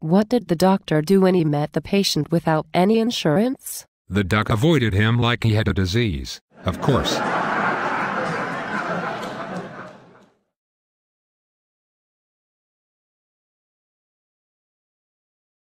What did the doctor do when he met the patient without any insurance? The duck avoided him like he had a disease, of course.